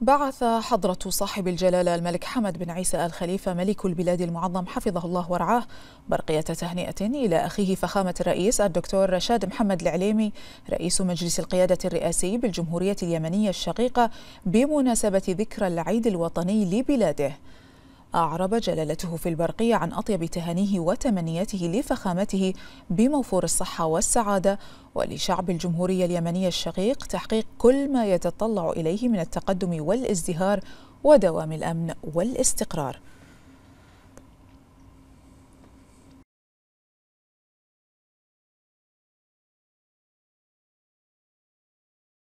بعث حضرة صاحب الجلالة الملك حمد بن عيسى آل خليفة ملك البلاد المعظم حفظه الله ورعاه برقية تهنئة إلى أخيه فخامة الرئيس الدكتور رشاد محمد العليمي رئيس مجلس القيادة الرئاسي بالجمهورية اليمنية الشقيقة بمناسبة ذكرى العيد الوطني لبلاده أعرب جلالته في البرقية عن أطيب تهانيه وتمنياته لفخامته بموفور الصحة والسعادة ولشعب الجمهورية اليمنية الشقيق تحقيق كل ما يتطلع إليه من التقدم والازدهار ودوام الأمن والاستقرار